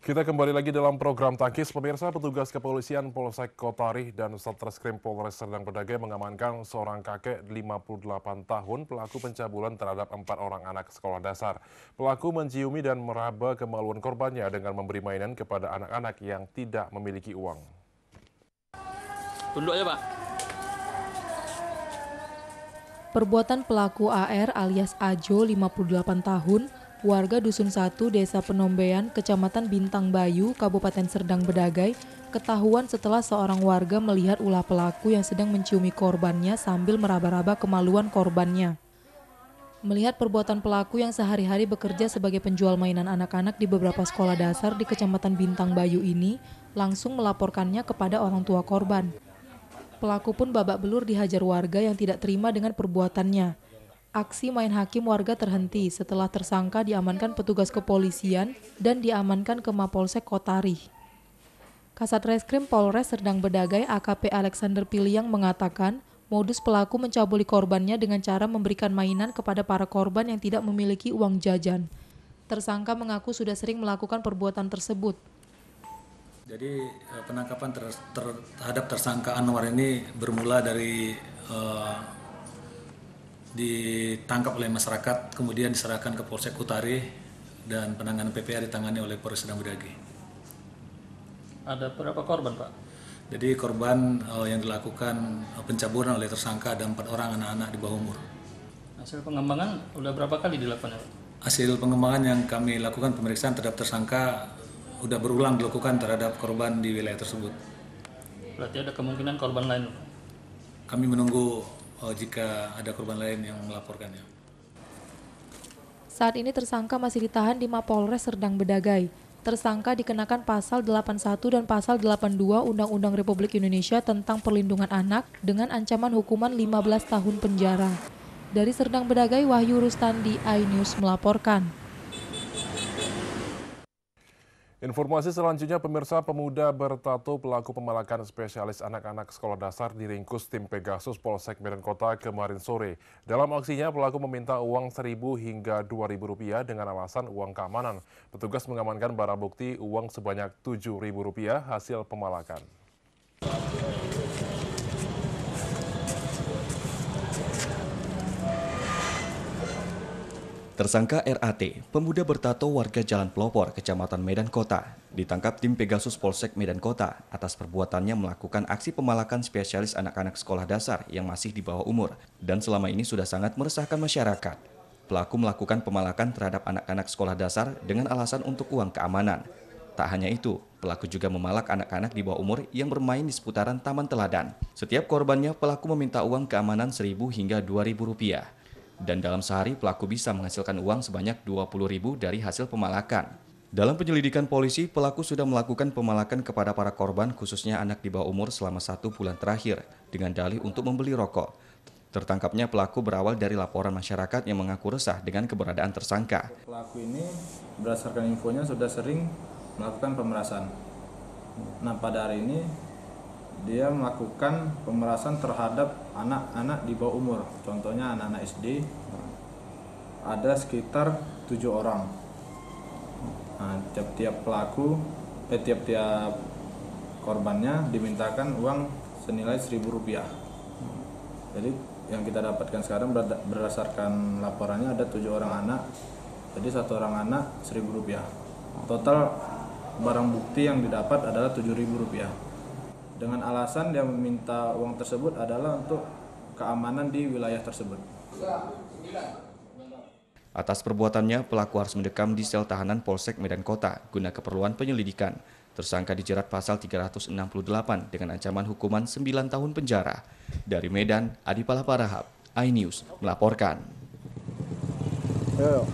Kita kembali lagi dalam program Tangkis. Pemirsa, petugas kepolisian Polsek Kotari dan Satreskrim Polres Serdang Bedagai mengamankan seorang kakek 58 tahun pelaku pencabulan terhadap empat orang anak sekolah dasar. Pelaku menciumi dan meraba kemaluan korbannya dengan memberi mainan kepada anak-anak yang tidak memiliki uang. Tunduk aja, Pak. Perbuatan pelaku AR alias Ajo 58 tahun warga Dusun 1 Desa Penombean, Kecamatan Bintang Bayu, Kabupaten Serdang Bedagai, ketahuan setelah seorang warga melihat ulah pelaku yang sedang menciumi korbannya sambil meraba-raba kemaluan korbannya. Melihat perbuatan pelaku yang sehari-hari bekerja sebagai penjual mainan anak-anak di beberapa sekolah dasar di Kecamatan Bintang Bayu ini, langsung melaporkannya kepada orang tua korban. Pelaku pun babak belur dihajar warga yang tidak terima dengan perbuatannya. Aksi main hakim warga terhenti setelah tersangka diamankan petugas kepolisian dan diamankan ke Mapolsek Kotari. Kasat Reskrim Polres Serdang Bedagai AKP Alexander Piliang mengatakan, modus pelaku mencabuli korbannya dengan cara memberikan mainan kepada para korban yang tidak memiliki uang jajan. Tersangka mengaku sudah sering melakukan perbuatan tersebut. Jadi eh, penangkapan ter ter terhadap tersangka Anwar ini bermula dari uh, ditangkap oleh masyarakat kemudian diserahkan ke Polsek Kutari dan penanganan PPA ditangani oleh Polres Sedang Ada berapa korban Pak? Jadi korban uh, yang dilakukan eh, pencabulan oleh tersangka ada empat orang anak-anak di bawah umur. Hasil pengembangan udah berapa kali dilakukan Hasil pengembangan yang kami lakukan pemeriksaan terhadap tersangka udah berulang dilakukan terhadap korban di wilayah tersebut. Berarti ada kemungkinan korban lain? Kami menunggu uh, jika ada korban lain yang melaporkannya. Saat ini tersangka masih ditahan di Mapolres Serdang Bedagai. Tersangka dikenakan pasal 81 dan pasal 82 Undang-Undang Republik Indonesia tentang Perlindungan Anak dengan ancaman hukuman 15 tahun penjara. Dari Serdang Bedagai, Wahyu Rustandi, iNews melaporkan. Informasi selanjutnya, pemirsa pemuda bertato pelaku pemalakan spesialis anak-anak sekolah dasar diringkus tim Pegasus Polsek Medan Kota kemarin sore. Dalam aksinya, pelaku meminta uang seribu hingga dua ribu rupiah dengan alasan uang keamanan. Petugas mengamankan barang bukti uang sebanyak tujuh ribu rupiah hasil pemalakan. Tersangka RAT, pemuda bertato warga Jalan Pelopor, Kecamatan Medan Kota, ditangkap tim Pegasus Polsek Medan Kota atas perbuatannya melakukan aksi pemalakan spesialis anak-anak sekolah dasar yang masih di bawah umur dan selama ini sudah sangat meresahkan masyarakat. Pelaku melakukan pemalakan terhadap anak-anak sekolah dasar dengan alasan untuk uang keamanan. Tak hanya itu, pelaku juga memalak anak-anak di bawah umur yang bermain di seputaran Taman Teladan. Setiap korbannya, pelaku meminta uang keamanan 1000 hingga 2000 rupiah dan dalam sehari pelaku bisa menghasilkan uang sebanyak 20.000 dari hasil pemalakan. Dalam penyelidikan polisi, pelaku sudah melakukan pemalakan kepada para korban khususnya anak di bawah umur selama satu bulan terakhir dengan dalih untuk membeli rokok. Tertangkapnya pelaku berawal dari laporan masyarakat yang mengaku resah dengan keberadaan tersangka. Pelaku ini berdasarkan infonya sudah sering melakukan pemerasan. Nah pada hari ini dia melakukan pemerasan terhadap anak-anak di bawah umur contohnya anak-anak SD ada sekitar tujuh orang nah, tiap-tiap pelaku eh tiap-tiap korbannya dimintakan uang senilai seribu rupiah jadi yang kita dapatkan sekarang berdasarkan laporannya ada tujuh orang anak jadi satu orang anak seribu rupiah total barang bukti yang didapat adalah tujuh ribu rupiah dengan alasan dia meminta uang tersebut adalah untuk keamanan di wilayah tersebut. Atas perbuatannya, pelaku harus mendekam di sel tahanan Polsek Medan Kota guna keperluan penyelidikan. Tersangka dijerat pasal 368 dengan ancaman hukuman 9 tahun penjara. Dari Medan, Adi Palaparahap, iNews melaporkan. Yeah.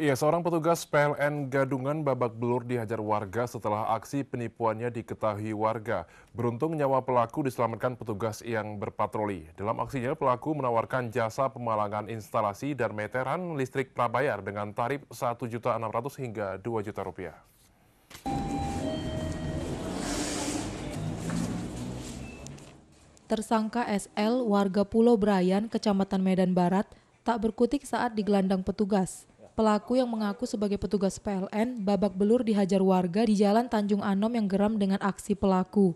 Iya, seorang petugas PLN Gadungan babak belur dihajar warga setelah aksi penipuannya diketahui warga. Beruntung nyawa pelaku diselamatkan petugas yang berpatroli. Dalam aksinya, pelaku menawarkan jasa pemalangan instalasi dan meteran listrik prabayar dengan tarif rp 1600000 hingga dua juta rupiah. Tersangka SL, warga Pulau Brayan, Kecamatan Medan Barat, tak berkutik saat digelandang petugas pelaku yang mengaku sebagai petugas PLN babak belur dihajar warga di Jalan Tanjung Anom yang geram dengan aksi pelaku.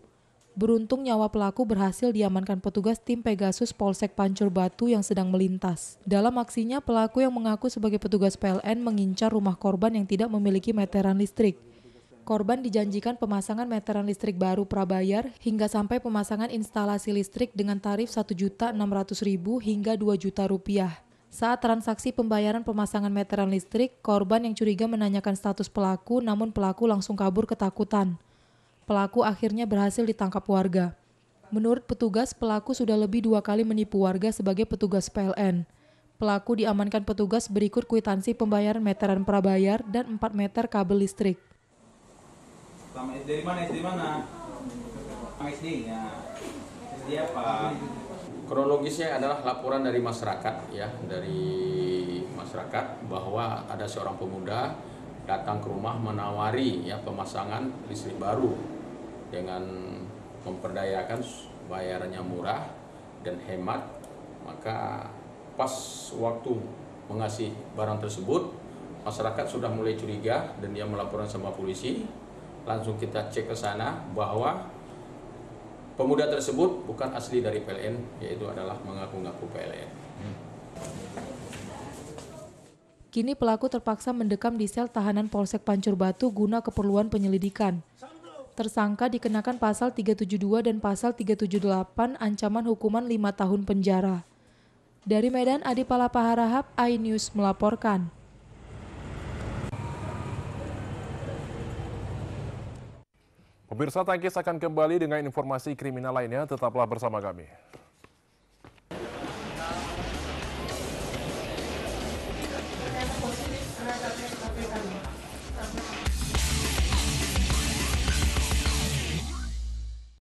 Beruntung nyawa pelaku berhasil diamankan petugas tim Pegasus Polsek Pancur Batu yang sedang melintas. Dalam aksinya, pelaku yang mengaku sebagai petugas PLN mengincar rumah korban yang tidak memiliki meteran listrik. Korban dijanjikan pemasangan meteran listrik baru prabayar hingga sampai pemasangan instalasi listrik dengan tarif Rp1.600.000 hingga Rp2 juta rupiah. Saat transaksi pembayaran pemasangan meteran listrik, korban yang curiga menanyakan status pelaku, namun pelaku langsung kabur ketakutan. Pelaku akhirnya berhasil ditangkap warga. Menurut petugas, pelaku sudah lebih dua kali menipu warga sebagai petugas PLN. Pelaku diamankan petugas berikut kwitansi pembayaran meteran prabayar dan 4 meter kabel listrik. mana? mana? SD ya. SD apa? Kronologisnya adalah laporan dari masyarakat ya, dari masyarakat bahwa ada seorang pemuda datang ke rumah menawari ya pemasangan listrik baru dengan memperdayakan bayarannya murah dan hemat maka pas waktu mengasih barang tersebut masyarakat sudah mulai curiga dan dia melaporkan sama polisi langsung kita cek ke sana bahwa Pemuda tersebut bukan asli dari PLN, yaitu adalah mengaku-ngaku PLN. Kini pelaku terpaksa mendekam di sel tahanan Polsek Pancur Batu guna keperluan penyelidikan. Tersangka dikenakan pasal 372 dan pasal 378 ancaman hukuman 5 tahun penjara. Dari Medan, Adi Palapaharaap, iNews melaporkan. Pemirsa Tangkis akan kembali dengan informasi kriminal lainnya, tetaplah bersama kami.